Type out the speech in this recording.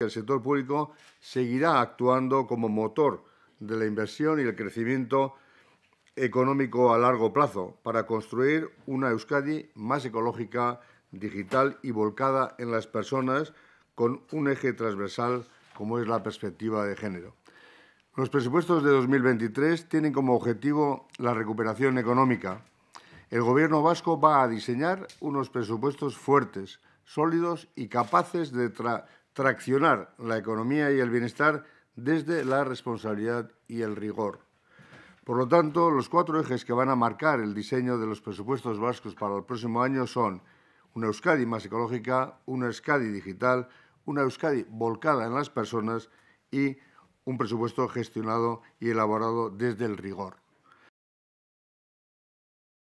el sector público seguirá actuando como motor de la inversión y el crecimiento económico a largo plazo para construir una Euskadi más ecológica, digital y volcada en las personas con un eje transversal como es la perspectiva de género. Los presupuestos de 2023 tienen como objetivo la recuperación económica. El Gobierno vasco va a diseñar unos presupuestos fuertes, sólidos y capaces de, tra traccionar la economía y el bienestar desde la responsabilidad y el rigor. Por lo tanto, los cuatro ejes que van a marcar el diseño de los presupuestos vascos para el próximo año son una Euskadi más ecológica, una Euskadi digital, una Euskadi volcada en las personas y un presupuesto gestionado y elaborado desde el rigor.